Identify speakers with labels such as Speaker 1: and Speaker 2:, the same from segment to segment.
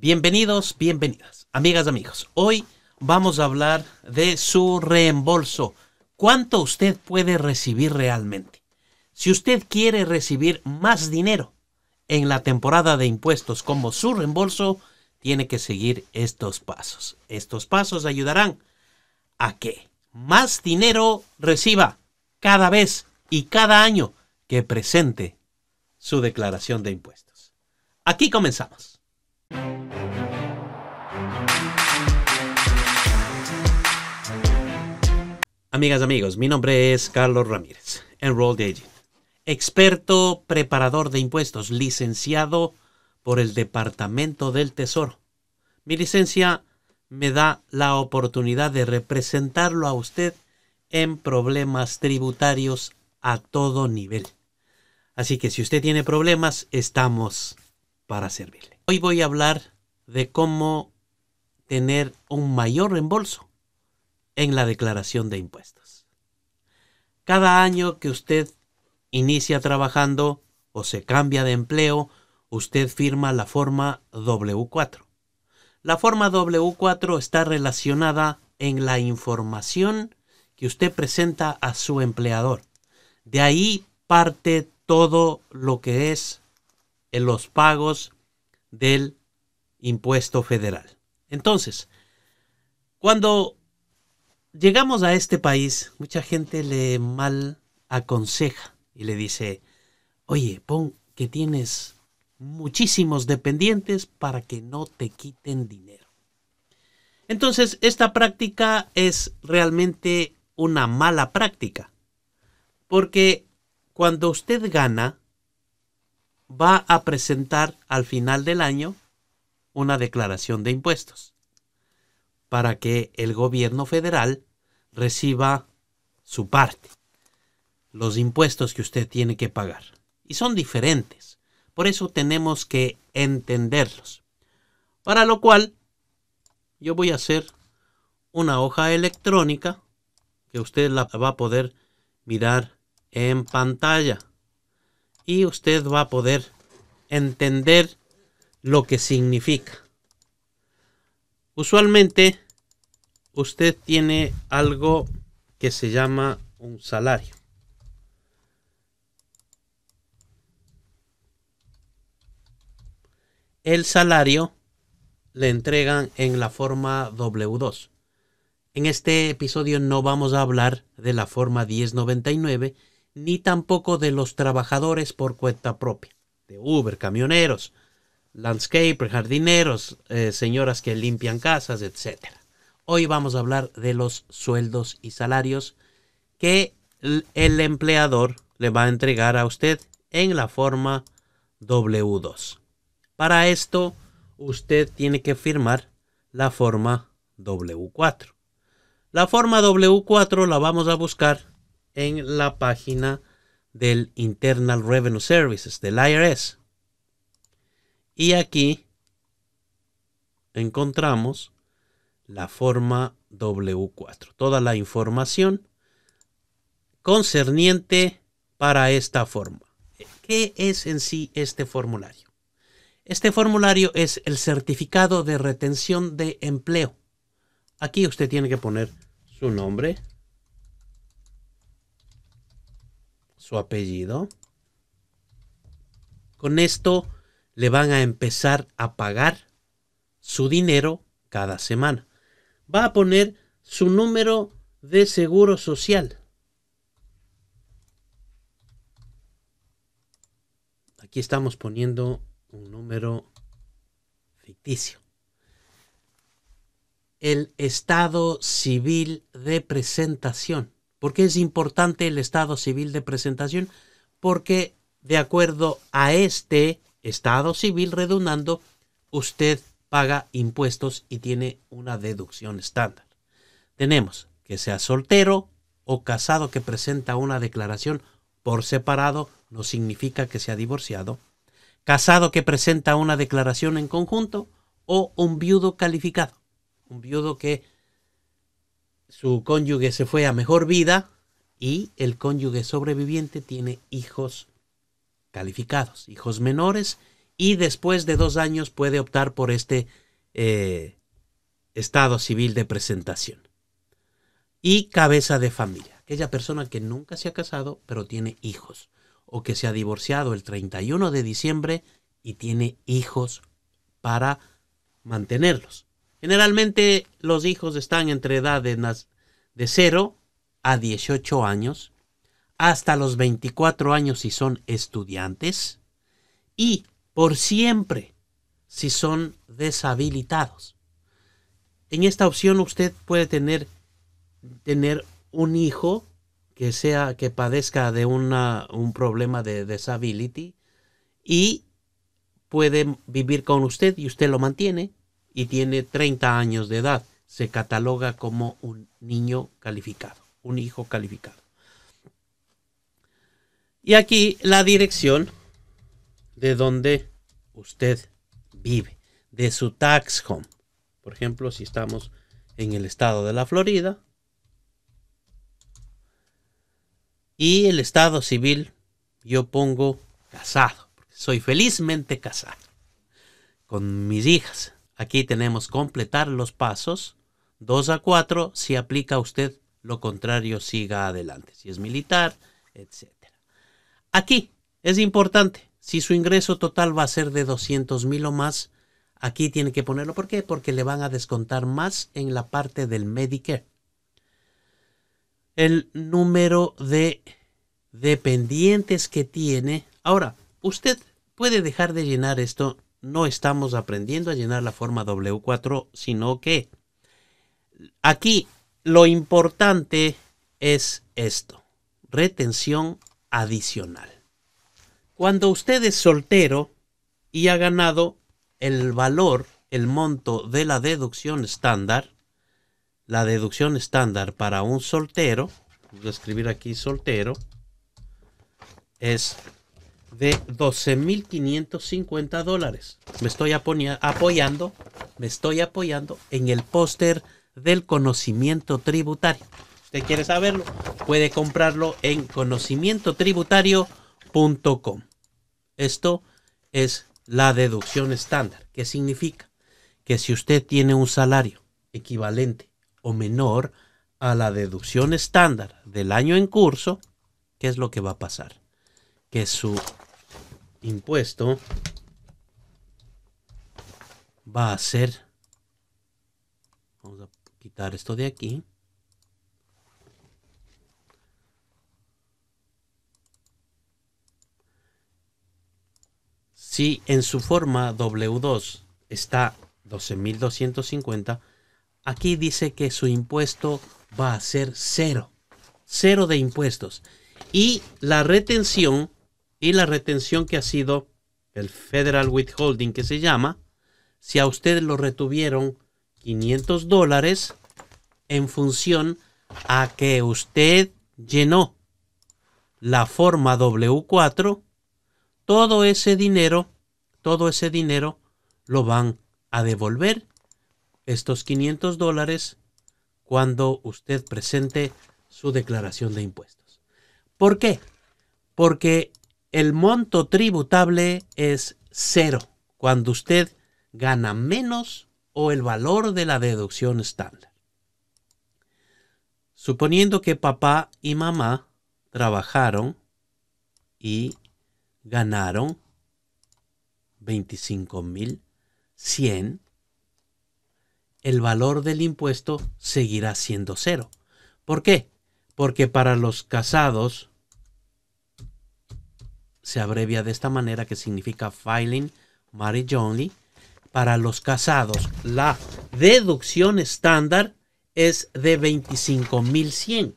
Speaker 1: Bienvenidos, bienvenidas, amigas, amigos. Hoy vamos a hablar de su reembolso. ¿Cuánto usted puede recibir realmente? Si usted quiere recibir más dinero en la temporada de impuestos como su reembolso, tiene que seguir estos pasos. Estos pasos ayudarán a que más dinero reciba cada vez y cada año que presente su declaración de impuestos. Aquí comenzamos. Amigas, amigos, mi nombre es Carlos Ramírez, Enrolled Agent, experto preparador de impuestos, licenciado por el Departamento del Tesoro. Mi licencia me da la oportunidad de representarlo a usted en problemas tributarios a todo nivel. Así que si usted tiene problemas, estamos para servirle. Hoy voy a hablar de cómo tener un mayor reembolso en la declaración de impuestos. Cada año que usted inicia trabajando o se cambia de empleo, usted firma la forma W4. La forma W4 está relacionada en la información que usted presenta a su empleador. De ahí parte todo lo que es en los pagos del impuesto federal. Entonces, cuando llegamos a este país, mucha gente le mal aconseja y le dice, oye, pon que tienes muchísimos dependientes para que no te quiten dinero. Entonces, esta práctica es realmente una mala práctica, porque cuando usted gana, va a presentar al final del año una declaración de impuestos para que el gobierno federal reciba su parte, los impuestos que usted tiene que pagar. Y son diferentes. Por eso tenemos que entenderlos. Para lo cual, yo voy a hacer una hoja electrónica que usted la va a poder mirar en pantalla. Y usted va a poder entender lo que significa. Usualmente usted tiene algo que se llama un salario. El salario le entregan en la forma W2. En este episodio no vamos a hablar de la forma 1099 ni tampoco de los trabajadores por cuenta propia, de Uber, camioneros, landscaper, jardineros, eh, señoras que limpian casas, etcétera. Hoy vamos a hablar de los sueldos y salarios que el empleador le va a entregar a usted en la forma W2. Para esto, usted tiene que firmar la forma W4. La forma W4 la vamos a buscar en la página del Internal Revenue Services, del IRS. Y aquí encontramos la forma W4. Toda la información concerniente para esta forma. ¿Qué es en sí este formulario? Este formulario es el certificado de retención de empleo. Aquí usted tiene que poner su nombre, su apellido. Con esto le van a empezar a pagar su dinero cada semana va a poner su número de seguro social. Aquí estamos poniendo un número ficticio. El estado civil de presentación. ¿Por qué es importante el estado civil de presentación? Porque de acuerdo a este estado civil redundando, usted paga impuestos y tiene una deducción estándar. Tenemos que sea soltero o casado que presenta una declaración por separado, no significa que sea divorciado. Casado que presenta una declaración en conjunto o un viudo calificado. Un viudo que su cónyuge se fue a mejor vida y el cónyuge sobreviviente tiene hijos calificados, hijos menores y después de dos años puede optar por este eh, estado civil de presentación. Y cabeza de familia, aquella persona que nunca se ha casado pero tiene hijos, o que se ha divorciado el 31 de diciembre y tiene hijos para mantenerlos. Generalmente los hijos están entre edades de, de 0 a 18 años, hasta los 24 años si son estudiantes, y por siempre si son deshabilitados. En esta opción usted puede tener, tener un hijo que sea que padezca de un problema de disability y puede vivir con usted y usted lo mantiene y tiene 30 años de edad. Se cataloga como un niño calificado, un hijo calificado. Y aquí la dirección de donde usted vive, de su tax home. Por ejemplo, si estamos en el estado de la Florida y el estado civil, yo pongo casado, soy felizmente casado con mis hijas. Aquí tenemos completar los pasos 2 a 4, si aplica usted lo contrario, siga adelante, si es militar, etc. Aquí es importante si su ingreso total va a ser de 200 mil o más, aquí tiene que ponerlo. ¿Por qué? Porque le van a descontar más en la parte del Medicare. El número de dependientes que tiene. Ahora, usted puede dejar de llenar esto. No estamos aprendiendo a llenar la forma W4, sino que aquí lo importante es esto. Retención adicional. Cuando usted es soltero y ha ganado el valor, el monto de la deducción estándar, la deducción estándar para un soltero, voy a escribir aquí soltero, es de 12.550 dólares. Me estoy apoyando, me estoy apoyando en el póster del conocimiento tributario. Usted quiere saberlo, puede comprarlo en conocimientotributario.com. Esto es la deducción estándar, qué significa que si usted tiene un salario equivalente o menor a la deducción estándar del año en curso, ¿qué es lo que va a pasar? Que su impuesto va a ser, vamos a quitar esto de aquí, Si en su forma W2 está 12.250, aquí dice que su impuesto va a ser cero. Cero de impuestos. Y la retención, y la retención que ha sido el Federal Withholding que se llama, si a usted lo retuvieron 500 dólares en función a que usted llenó la forma W4 todo ese dinero, todo ese dinero lo van a devolver, estos 500 dólares, cuando usted presente su declaración de impuestos. ¿Por qué? Porque el monto tributable es cero cuando usted gana menos o el valor de la deducción estándar. Suponiendo que papá y mamá trabajaron y ganaron 25.100, el valor del impuesto seguirá siendo cero. ¿Por qué? Porque para los casados se abrevia de esta manera que significa filing marriage only. Para los casados, la deducción estándar es de 25.100,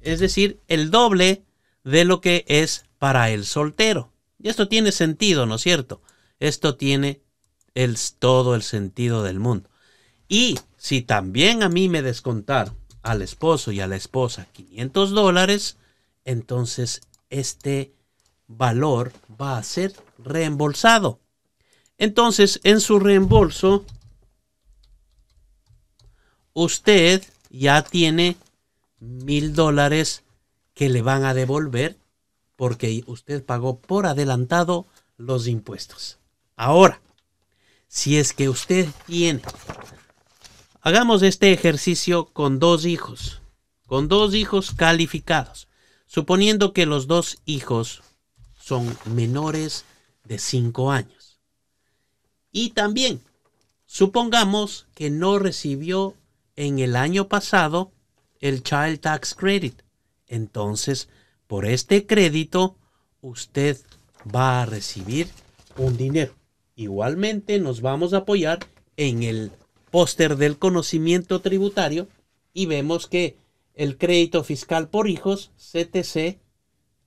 Speaker 1: es decir, el doble de lo que es para el soltero. Y esto tiene sentido, ¿no es cierto? Esto tiene el, todo el sentido del mundo. Y si también a mí me descontar al esposo y a la esposa 500 dólares, entonces este valor va a ser reembolsado. Entonces, en su reembolso, usted ya tiene mil dólares que le van a devolver porque usted pagó por adelantado los impuestos. Ahora, si es que usted tiene, hagamos este ejercicio con dos hijos, con dos hijos calificados, suponiendo que los dos hijos son menores de 5 años. Y también, supongamos que no recibió en el año pasado el Child Tax Credit. Entonces, por este crédito usted va a recibir un dinero. Igualmente nos vamos a apoyar en el póster del conocimiento tributario y vemos que el crédito fiscal por hijos, CTC,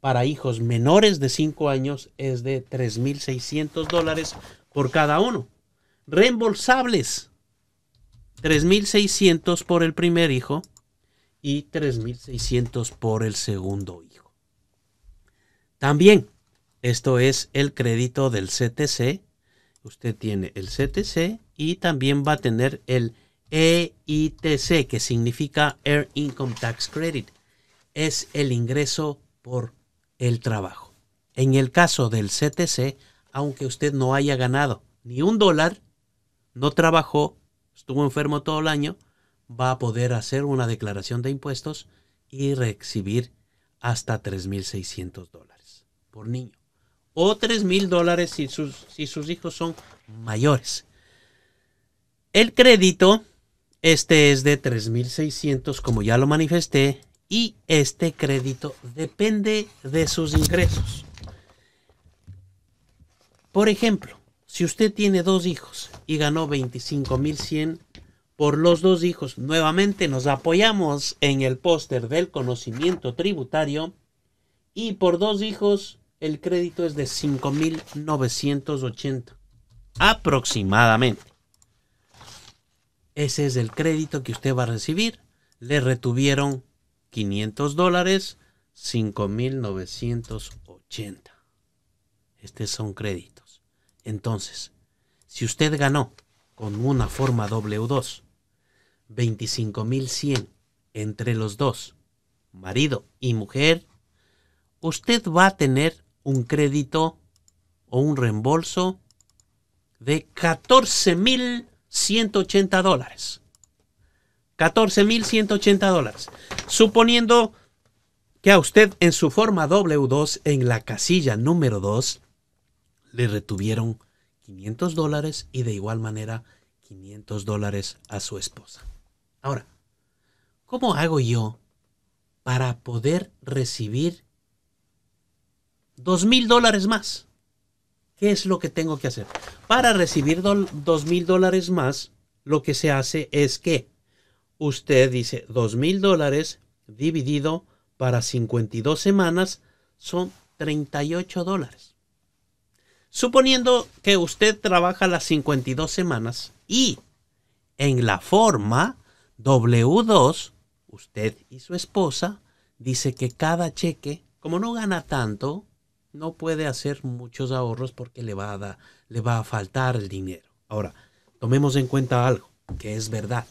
Speaker 1: para hijos menores de 5 años es de 3.600 dólares por cada uno. Reembolsables, 3.600 por el primer hijo y 3.600 por el segundo hijo. También, esto es el crédito del CTC. Usted tiene el CTC y también va a tener el EITC, que significa Air Income Tax Credit. Es el ingreso por el trabajo. En el caso del CTC, aunque usted no haya ganado ni un dólar, no trabajó, estuvo enfermo todo el año, va a poder hacer una declaración de impuestos y recibir hasta 3.600 dólares por niño. O tres mil dólares si sus, si sus hijos son mayores. El crédito, este es de mil 3.600, como ya lo manifesté, y este crédito depende de sus ingresos. Por ejemplo, si usted tiene dos hijos y ganó mil 25.100 por los dos hijos, nuevamente nos apoyamos en el póster del conocimiento tributario y por dos hijos el crédito es de 5.980 aproximadamente. Ese es el crédito que usted va a recibir. Le retuvieron 500 dólares, 5.980. Estos son créditos. Entonces, si usted ganó con una forma W2, 25.100 entre los dos, marido y mujer, usted va a tener un crédito o un reembolso de 14.180 dólares. 14.180 dólares. Suponiendo que a usted en su forma W2 en la casilla número 2 le retuvieron 500 dólares y de igual manera 500 dólares a su esposa. Ahora, ¿cómo hago yo para poder recibir dos mil dólares más. ¿Qué es lo que tengo que hacer? Para recibir dos mil dólares más, lo que se hace es que usted dice dos mil dólares dividido para 52 semanas son 38 dólares. Suponiendo que usted trabaja las 52 semanas y en la forma W2, usted y su esposa dice que cada cheque, como no gana tanto, no puede hacer muchos ahorros porque le va a, le va a faltar el dinero. Ahora, tomemos en cuenta algo que es verdad.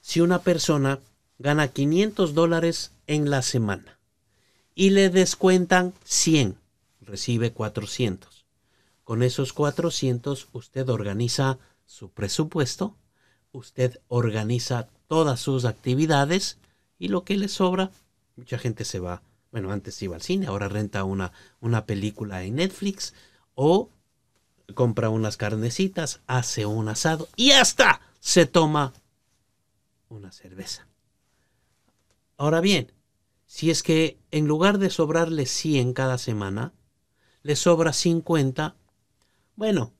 Speaker 1: Si una persona gana 500 dólares en la semana y le descuentan 100, recibe 400. Con esos 400 usted organiza su presupuesto, usted organiza todas sus actividades y lo que le sobra, mucha gente se va bueno, antes iba al cine, ahora renta una, una película en Netflix o compra unas carnecitas, hace un asado y hasta se toma una cerveza. Ahora bien, si es que en lugar de sobrarle 100 cada semana, le sobra 50, bueno,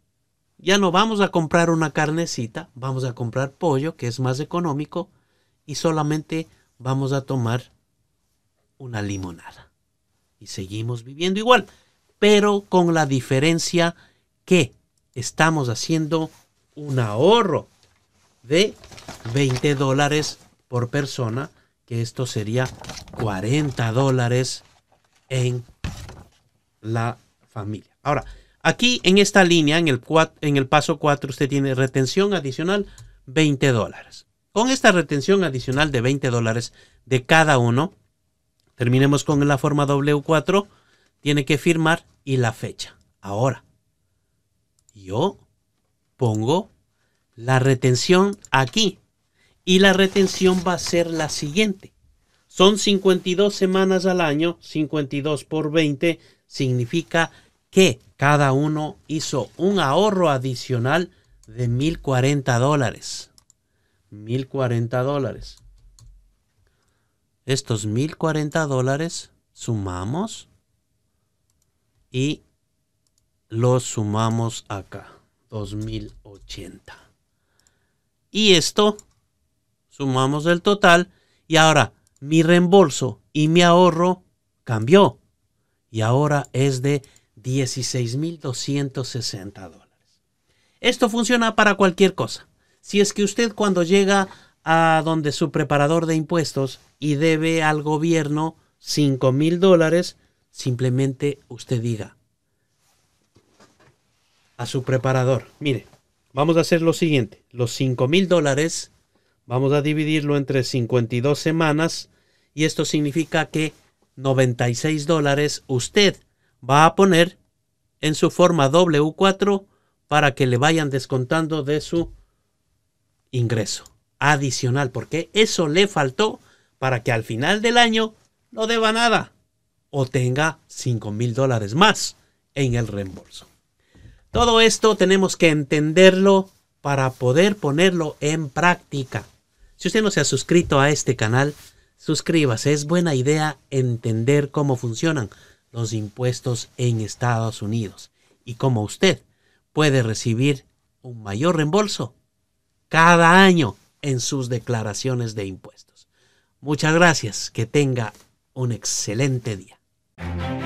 Speaker 1: ya no vamos a comprar una carnecita, vamos a comprar pollo, que es más económico, y solamente vamos a tomar una limonada. Y seguimos viviendo igual, pero con la diferencia que estamos haciendo un ahorro de 20 dólares por persona, que esto sería 40 dólares en la familia. Ahora, aquí en esta línea, en el, en el paso 4, usted tiene retención adicional 20 dólares. Con esta retención adicional de 20 dólares de cada uno, Terminemos con la forma W4. Tiene que firmar y la fecha. Ahora, yo pongo la retención aquí. Y la retención va a ser la siguiente. Son 52 semanas al año. 52 por 20 significa que cada uno hizo un ahorro adicional de 1.040 dólares. 1.040 dólares estos 1040 dólares sumamos y los sumamos acá 2080 y esto sumamos el total y ahora mi reembolso y mi ahorro cambió y ahora es de 16.260 dólares. Esto funciona para cualquier cosa. Si es que usted cuando llega a donde su preparador de impuestos y debe al gobierno 5 mil dólares, simplemente usted diga a su preparador, mire, vamos a hacer lo siguiente, los 5 mil dólares vamos a dividirlo entre 52 semanas y esto significa que 96 dólares usted va a poner en su forma W4 para que le vayan descontando de su ingreso adicional, porque eso le faltó para que al final del año no deba nada o tenga 5 mil dólares más en el reembolso. Todo esto tenemos que entenderlo para poder ponerlo en práctica. Si usted no se ha suscrito a este canal, suscríbase. Es buena idea entender cómo funcionan los impuestos en Estados Unidos y cómo usted puede recibir un mayor reembolso cada año en sus declaraciones de impuestos. Muchas gracias. Que tenga un excelente día.